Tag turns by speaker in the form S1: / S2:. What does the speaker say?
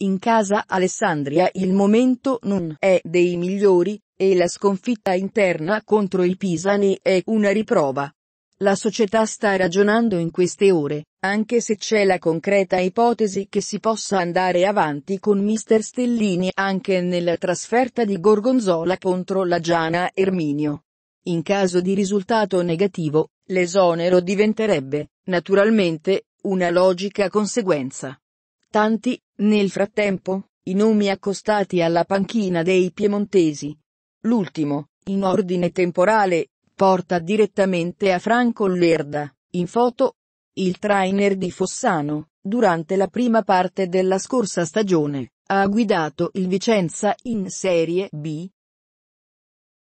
S1: In casa Alessandria il momento non è dei migliori, e la sconfitta interna contro il Pisani è una riprova. La società sta ragionando in queste ore, anche se c'è la concreta ipotesi che si possa andare avanti con Mr. Stellini anche nella trasferta di Gorgonzola contro la Giana Erminio. In caso di risultato negativo, l'esonero diventerebbe, naturalmente, una logica conseguenza importanti, nel frattempo, i nomi accostati alla panchina dei piemontesi. L'ultimo, in ordine temporale, porta direttamente a Franco Lerda, in foto, il trainer di Fossano, durante la prima parte della scorsa stagione, ha guidato il Vicenza in Serie B,